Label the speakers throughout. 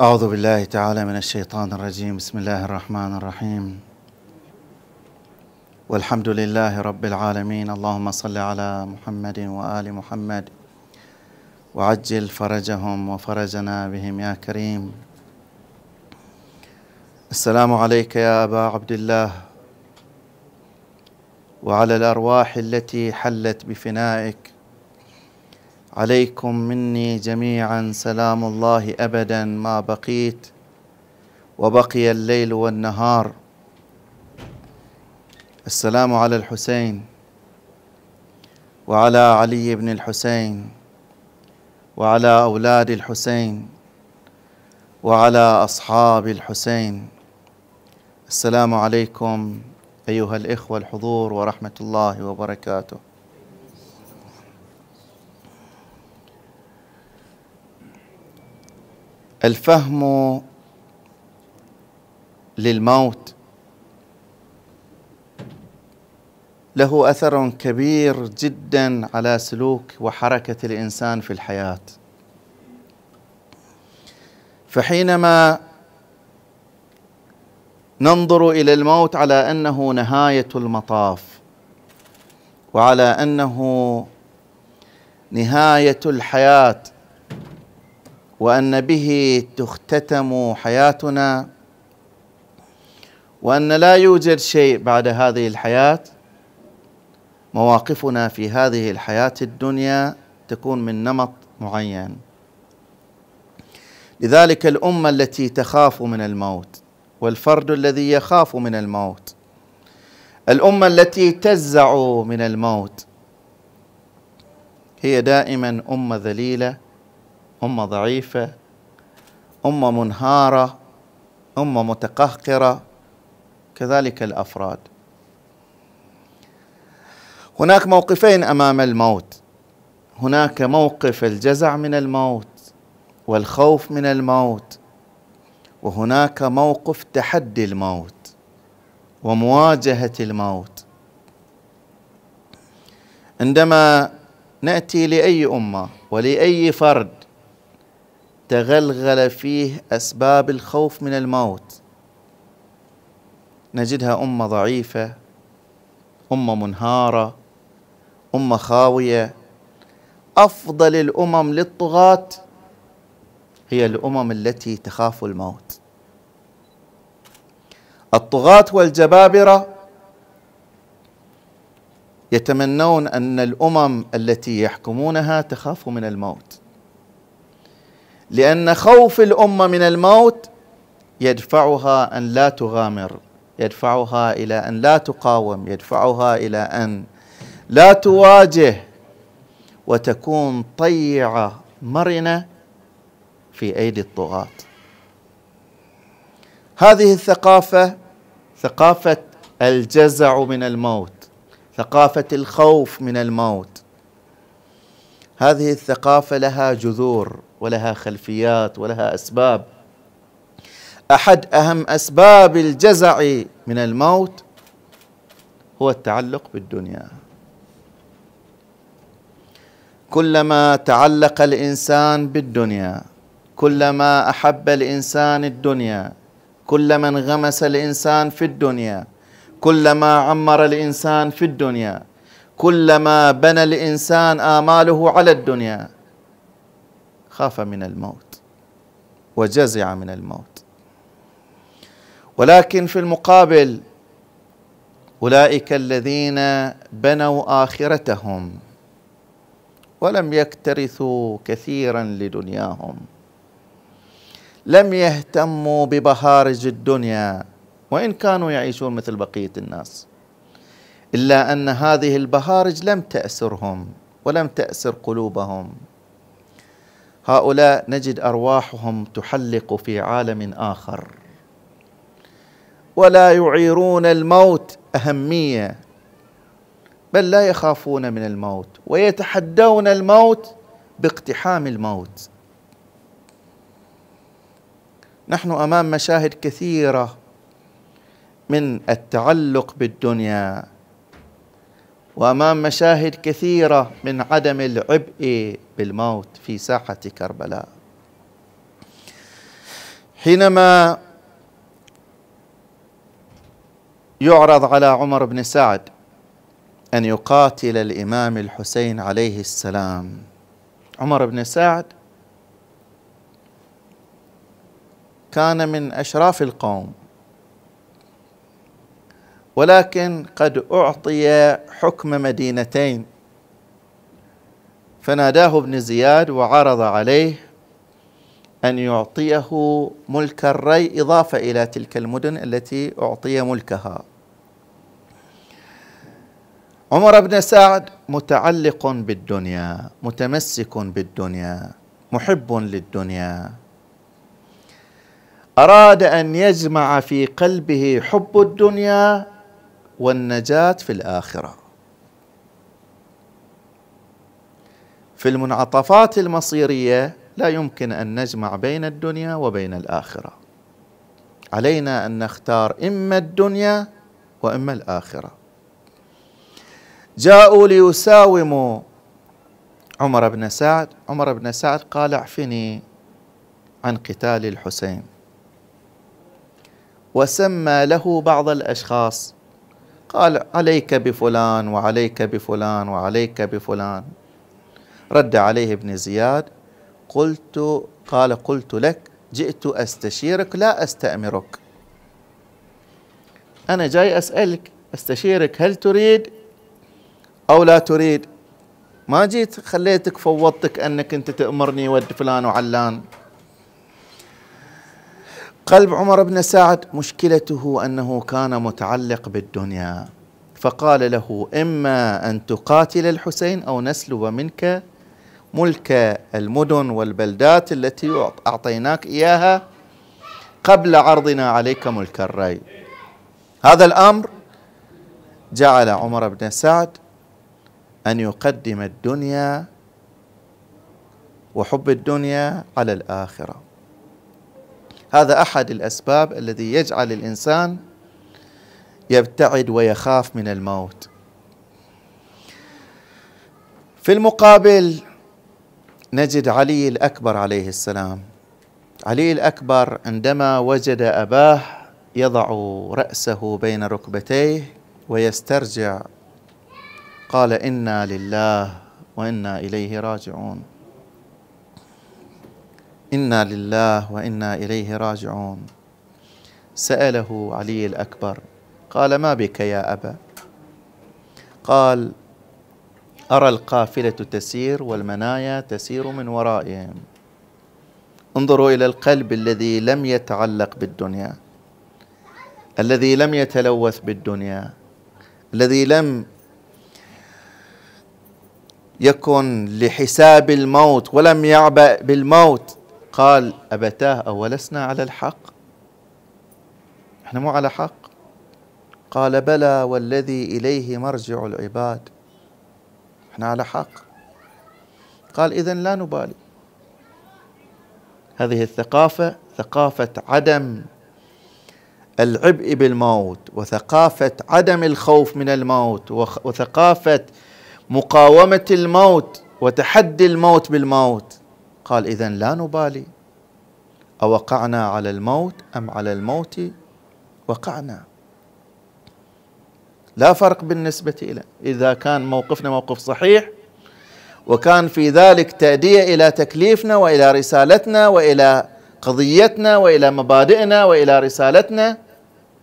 Speaker 1: أعوذ بالله تعالى من الشيطان الرجيم بسم الله الرحمن الرحيم والحمد لله رب العالمين اللهم صل على محمد وآل محمد وعجل فرجهم وفرجنا بهم يا كريم السلام عليك يا أبا عبد الله وعلى الأرواح التي حلت بفنائك عليكم مني جميعا سلام الله ابدا ما بقيت وبقي الليل والنهار السلام على الحسين وعلى علي بن الحسين وعلى اولاد الحسين وعلى اصحاب الحسين السلام عليكم ايها الاخوه الحضور ورحمه الله وبركاته الفهم للموت له اثر كبير جدا على سلوك وحركه الانسان في الحياه فحينما ننظر الى الموت على انه نهايه المطاف وعلى انه نهايه الحياه وان به تختتم حياتنا وان لا يوجد شيء بعد هذه الحياه مواقفنا في هذه الحياه الدنيا تكون من نمط معين لذلك الامه التي تخاف من الموت والفرد الذي يخاف من الموت الامه التي تزع من الموت هي دائما امه ذليله أمة ضعيفة أمة منهارة أمة متقهقرة كذلك الأفراد هناك موقفين أمام الموت هناك موقف الجزع من الموت والخوف من الموت وهناك موقف تحدي الموت ومواجهة الموت عندما ناتي لاي امه ولاي فرد تغلغل فيه أسباب الخوف من الموت نجدها أمة ضعيفة أمة منهارة أمة خاوية أفضل الأمم للطغاة هي الأمم التي تخاف الموت الطغاة والجبابرة يتمنون أن الأمم التي يحكمونها تخاف من الموت لأن خوف الأمة من الموت يدفعها أن لا تغامر يدفعها إلى أن لا تقاوم يدفعها إلى أن لا تواجه وتكون طيعة مرنة في أيدي الطغاة هذه الثقافة ثقافة الجزع من الموت ثقافة الخوف من الموت هذه الثقافه لها جذور ولها خلفيات ولها اسباب احد اهم اسباب الجزع من الموت هو التعلق بالدنيا كلما تعلق الانسان بالدنيا كلما احب الانسان الدنيا كلما انغمس الانسان في الدنيا كلما عمر الانسان في الدنيا كلما بنى الانسان اماله على الدنيا خاف من الموت وجزع من الموت ولكن في المقابل اولئك الذين بنوا اخرتهم ولم يكترثوا كثيرا لدنياهم لم يهتموا ببهارج الدنيا وان كانوا يعيشون مثل بقيه الناس الا ان هذه البهارج لم تاسرهم ولم تاسر قلوبهم هؤلاء نجد ارواحهم تحلق في عالم اخر ولا يعيرون الموت اهميه بل لا يخافون من الموت ويتحدون الموت باقتحام الموت نحن امام مشاهد كثيره من التعلق بالدنيا وأمام مشاهد كثيرة من عدم العبء بالموت في ساحة كربلاء حينما يعرض على عمر بن سعد أن يقاتل الإمام الحسين عليه السلام عمر بن سعد كان من أشراف القوم ولكن قد اعطي حكم مدينتين فناداه ابن زياد وعرض عليه ان يعطيه ملك الري اضافه الى تلك المدن التي اعطي ملكها عمر بن سعد متعلق بالدنيا متمسك بالدنيا محب للدنيا اراد ان يجمع في قلبه حب الدنيا والنجاة في الآخرة في المنعطفات المصيرية لا يمكن أن نجمع بين الدنيا وبين الآخرة علينا أن نختار إما الدنيا وإما الآخرة جاءوا ليساوموا عمر بن سعد عمر بن سعد قال اعفني عن قتال الحسين وسمى له بعض الأشخاص قال عليك بفلان وعليك بفلان وعليك بفلان رد عليه ابن زياد قلت قال قلت لك جئت استشيرك لا استامرك انا جاي اسالك استشيرك هل تريد او لا تريد ما جيت خليتك فوضتك انك انت تامرني ود فلان وعلان قلب عمر بن سعد مشكلته انه كان متعلق بالدنيا فقال له اما ان تقاتل الحسين او نسلب منك ملك المدن والبلدات التي اعطيناك اياها قبل عرضنا عليك ملك الري هذا الامر جعل عمر بن سعد ان يقدم الدنيا وحب الدنيا على الاخره هذا احد الاسباب الذي يجعل الانسان يبتعد ويخاف من الموت في المقابل نجد علي الاكبر عليه السلام علي الاكبر عندما وجد اباه يضع راسه بين ركبتيه ويسترجع قال انا لله وانا اليه راجعون انا لله وانا اليه راجعون ساله علي الاكبر قال ما بك يا ابا قال ارى القافله تسير والمنايا تسير من ورائهم انظروا الى القلب الذي لم يتعلق بالدنيا الذي لم يتلوث بالدنيا الذي لم يكن لحساب الموت ولم يعبأ بالموت قال أبتاه أولسنا على الحق احنا مو على حق قال بلى والذي إليه مرجع العباد احنا على حق قال إذا لا نبالي هذه الثقافة ثقافة عدم العبء بالموت وثقافة عدم الخوف من الموت وثقافة مقاومة الموت وتحدي الموت بالموت قال إذا لا نبالي أوقعنا على الموت أم على الموت وقعنا لا فرق بالنسبة إلى إذا كان موقفنا موقف صحيح وكان في ذلك تأدية إلى تكليفنا وإلى رسالتنا وإلى قضيتنا وإلى مبادئنا وإلى رسالتنا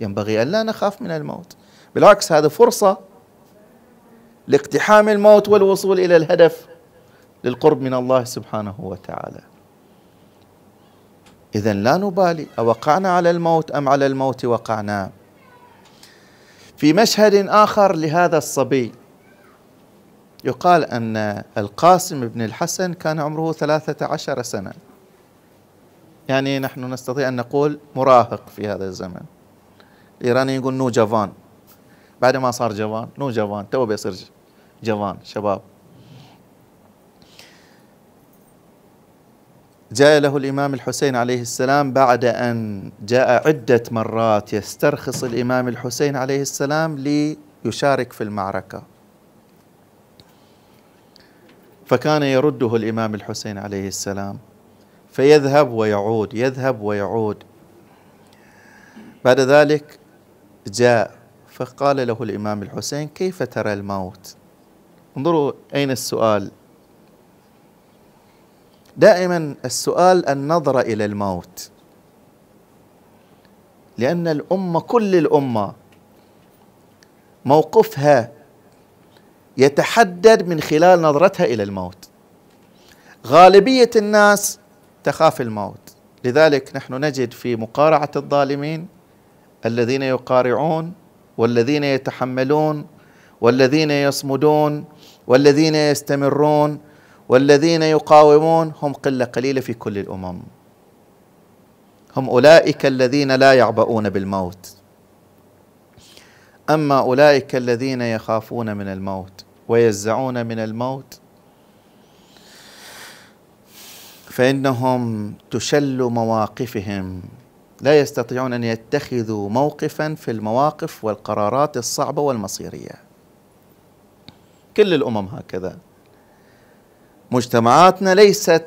Speaker 1: ينبغي أن لا نخاف من الموت بالعكس هذا فرصة لاقتحام الموت والوصول إلى الهدف للقرب من الله سبحانه وتعالى إذا لا نبالي أوقعنا على الموت أم على الموت وقعنا في مشهد آخر لهذا الصبي يقال أن القاسم بن الحسن كان عمره ثلاثة عشر سنة يعني نحن نستطيع أن نقول مراهق في هذا الزمن الإيراني يقول نو جوان بعد ما صار جوان نو جوان تو بيصير جوان شباب جاء له الإمام الحسين عليه السلام بعد أن جاء عدة مرات يسترخص الإمام الحسين عليه السلام ليشارك في المعركة فكان يرده الإمام الحسين عليه السلام فيذهب ويعود يذهب ويعود بعد ذلك جاء فقال له الإمام الحسين كيف ترى الموت انظروا أين السؤال دائما السؤال النظرة إلى الموت لأن الأمة كل الأمة موقفها يتحدد من خلال نظرتها إلى الموت غالبية الناس تخاف الموت لذلك نحن نجد في مقارعة الظالمين الذين يقارعون والذين يتحملون والذين يصمدون والذين يستمرون والذين يقاومون هم قله قليله في كل الامم هم اولئك الذين لا يعبؤون بالموت اما اولئك الذين يخافون من الموت ويزعون من الموت فانهم تشل مواقفهم لا يستطيعون ان يتخذوا موقفا في المواقف والقرارات الصعبه والمصيريه كل الامم هكذا مجتمعاتنا ليست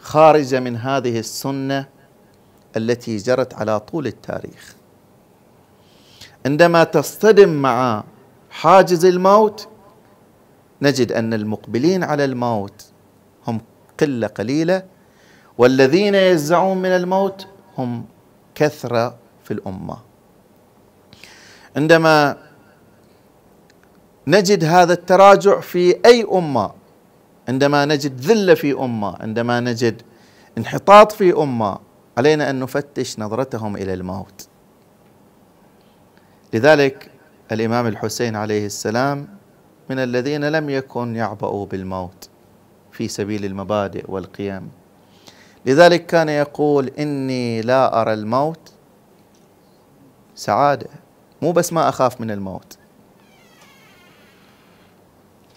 Speaker 1: خارجه من هذه السنه التي جرت على طول التاريخ عندما تصطدم مع حاجز الموت نجد ان المقبلين على الموت هم قله قليله والذين يزعون من الموت هم كثره في الامه عندما نجد هذا التراجع في اي امه عندما نجد ذله في امه عندما نجد انحطاط في امه علينا ان نفتش نظرتهم الى الموت لذلك الامام الحسين عليه السلام من الذين لم يكن يعبأوا بالموت في سبيل المبادئ والقيم لذلك كان يقول اني لا ارى الموت سعاده مو بس ما اخاف من الموت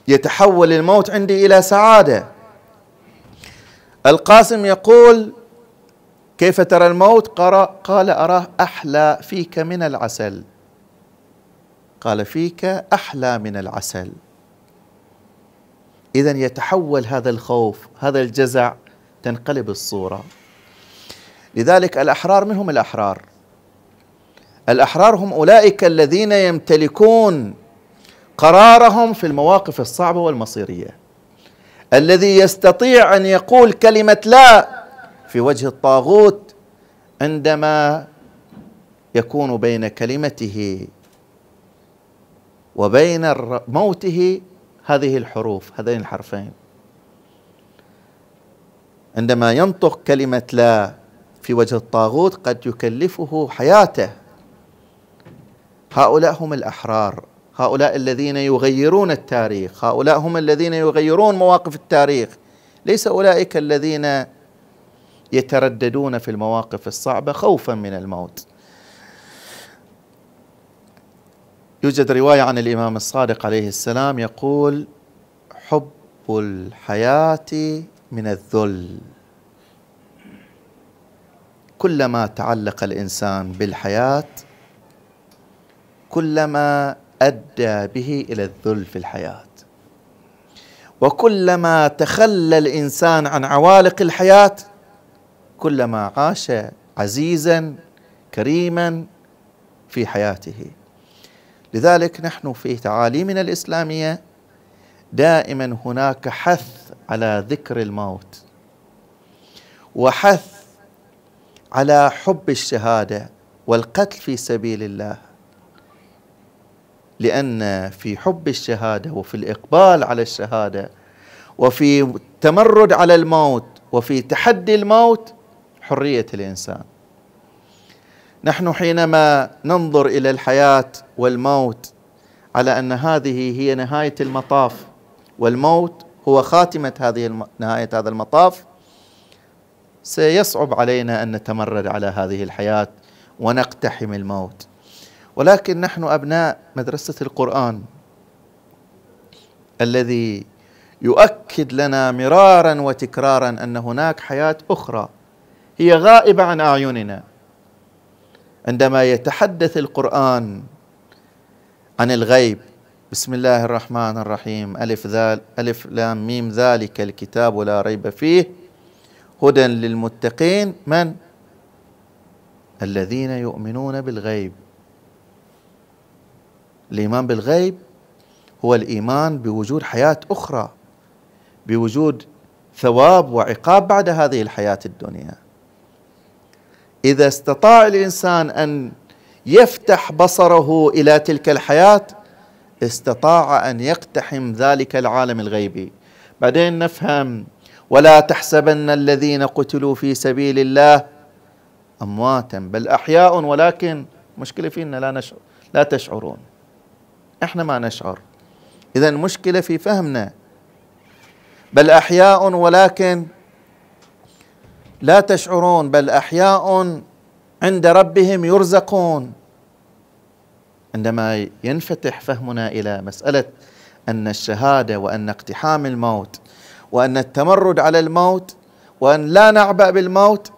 Speaker 1: يتحول الموت عندي الى سعاده القاسم يقول كيف ترى الموت قال اراه احلى فيك من العسل قال فيك احلى من العسل اذا يتحول هذا الخوف هذا الجزع تنقلب الصوره لذلك الاحرار منهم الاحرار الاحرار هم اولئك الذين يمتلكون قرارهم في المواقف الصعبه والمصيريه الذي يستطيع ان يقول كلمه لا في وجه الطاغوت عندما يكون بين كلمته وبين موته هذه الحروف هذين الحرفين عندما ينطق كلمه لا في وجه الطاغوت قد يكلفه حياته هؤلاء هم الاحرار هؤلاء الذين يغيرون التاريخ هؤلاء هم الذين يغيرون مواقف التاريخ ليس اولئك الذين يترددون في المواقف الصعبه خوفا من الموت يوجد روايه عن الامام الصادق عليه السلام يقول حب الحياه من الذل كلما تعلق الانسان بالحياه كلما ادى به الى الذل في الحياه وكلما تخلى الانسان عن عوالق الحياه كلما عاش عزيزا كريما في حياته لذلك نحن في تعاليمنا الاسلاميه دائما هناك حث على ذكر الموت وحث على حب الشهاده والقتل في سبيل الله لأن في حب الشهادة وفي الإقبال على الشهادة وفي التمرد على الموت وفي تحدي الموت حرية الإنسان نحن حينما ننظر إلى الحياة والموت على أن هذه هي نهاية المطاف والموت هو خاتمة هذه الم... نهاية هذا المطاف سيصعب علينا أن نتمرد على هذه الحياة ونقتحم الموت ولكن نحن أبناء مدرسة القرآن الذي يؤكد لنا مرارا وتكرارا أن هناك حياة أخرى هي غائبة عن أعيننا عندما يتحدث القرآن عن الغيب بسم الله الرحمن الرحيم ألف, ذال ألف لام ميم ذلك الكتاب لا ريب فيه هدى للمتقين من؟ الذين يؤمنون بالغيب الايمان بالغيب هو الايمان بوجود حياه اخرى بوجود ثواب وعقاب بعد هذه الحياه الدنيا اذا استطاع الانسان ان يفتح بصره الى تلك الحياه استطاع ان يقتحم ذلك العالم الغيبي بعدين نفهم ولا تحسبن الذين قتلوا في سبيل الله امواتا بل احياء ولكن مشكله فينا لا نشعر لا تشعرون احنا ما نشعر اذا المشكله في فهمنا بل احياء ولكن لا تشعرون بل احياء عند ربهم يرزقون عندما ينفتح فهمنا الى مساله ان الشهاده وان اقتحام الموت وان التمرد على الموت وان لا نعبا بالموت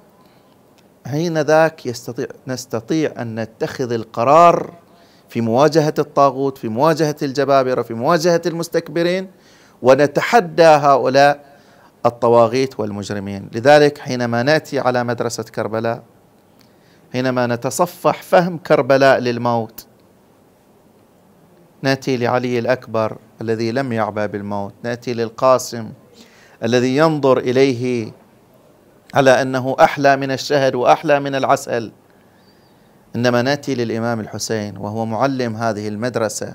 Speaker 1: حين ذاك يستطيع نستطيع ان نتخذ القرار في مواجهة الطاغوت في مواجهة الجبابرة في مواجهة المستكبرين ونتحدى هؤلاء الطواغيت والمجرمين لذلك حينما نأتي على مدرسة كربلاء حينما نتصفح فهم كربلاء للموت ناتي لعلي الاكبر الذي لم يعبا بالموت ناتي للقاسم الذي ينظر اليه على انه احلى من الشهد واحلى من العسل انما ناتي للامام الحسين وهو معلم هذه المدرسه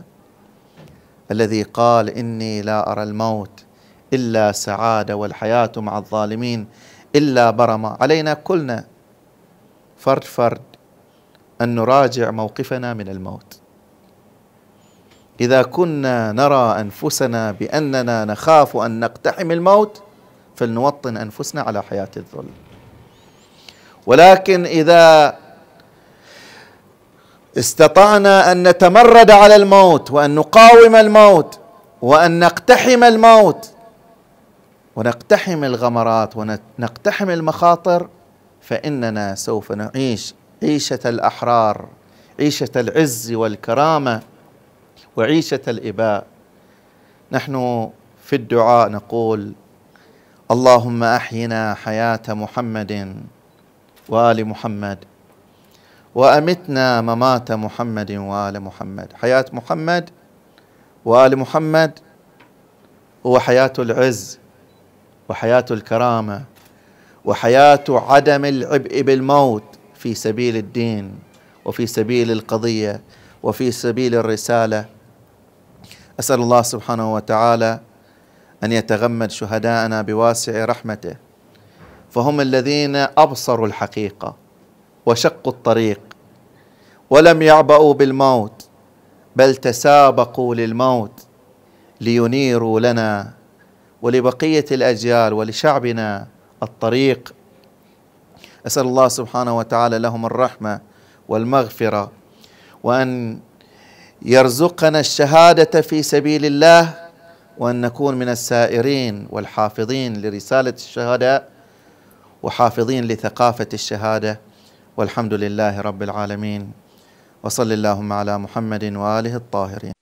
Speaker 1: الذي قال اني لا ارى الموت الا سعاده والحياه مع الظالمين الا برمه علينا كلنا فرد فرد ان نراجع موقفنا من الموت اذا كنا نرى انفسنا باننا نخاف ان نقتحم الموت فلنوطن انفسنا على حياه الذل ولكن اذا استطعنا ان نتمرد على الموت وان نقاوم الموت وان نقتحم الموت ونقتحم الغمرات ونقتحم المخاطر فاننا سوف نعيش عيشه الاحرار عيشه العز والكرامه وعيشه الاباء نحن في الدعاء نقول اللهم احينا حياه محمد وال محمد وامتنا ممات محمد وال محمد حياه محمد وال محمد هو حياه العز وحياه الكرامه وحياه عدم العبء بالموت في سبيل الدين وفي سبيل القضيه وفي سبيل الرساله اسال الله سبحانه وتعالى ان يتغمد شهداءنا بواسع رحمته فهم الذين ابصروا الحقيقه وشقوا الطريق ولم يعبأوا بالموت بل تسابقوا للموت لينيروا لنا ولبقية الأجيال ولشعبنا الطريق أسأل الله سبحانه وتعالى لهم الرحمة والمغفرة وأن يرزقنا الشهادة في سبيل الله وأن نكون من السائرين والحافظين لرسالة الشهادة وحافظين لثقافة الشهداء وحافظين لثقافه الشهاده والحمد لله رب العالمين وصل اللهم على محمد واله الطاهرين